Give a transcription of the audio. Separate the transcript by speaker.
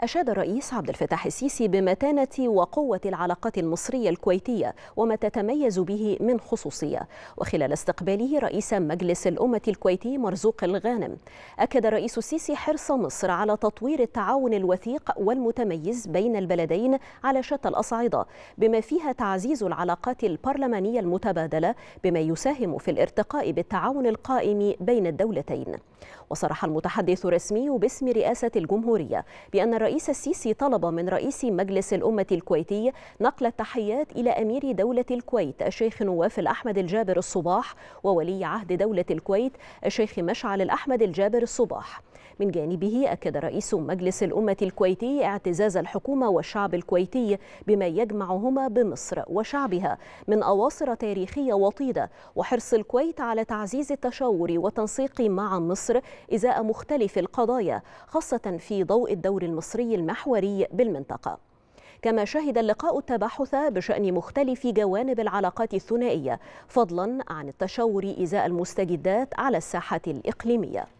Speaker 1: أشاد الرئيس عبد الفتاح السيسي بمتانة وقوة العلاقات المصرية الكويتية وما تتميز به من خصوصية وخلال استقباله رئيس مجلس الأمة الكويتي مرزوق الغانم أكد الرئيس السيسي حرص مصر على تطوير التعاون الوثيق والمتميز بين البلدين على شتى الأصعدة بما فيها تعزيز العلاقات البرلمانية المتبادلة بما يساهم في الارتقاء بالتعاون القائم بين الدولتين وصرح المتحدث الرسمي باسم رئاسة الجمهورية بأن الرئيس السيسي طلب من رئيس مجلس الأمة الكويتي نقل التحيات إلى أمير دولة الكويت الشيخ نواف الأحمد الجابر الصباح وولي عهد دولة الكويت الشيخ مشعل الأحمد الجابر الصباح من جانبه أكد رئيس مجلس الأمة الكويتي اعتزاز الحكومة والشعب الكويتي بما يجمعهما بمصر وشعبها من أواصر تاريخية وطيدة وحرص الكويت على تعزيز التشاور والتنسيق مع مصر إزاء مختلف القضايا خاصة في ضوء الدور المصري المحوري بالمنطقة كما شهد اللقاء التباحث بشأن مختلف جوانب العلاقات الثنائية فضلا عن التشاور إزاء المستجدات على الساحة الإقليمية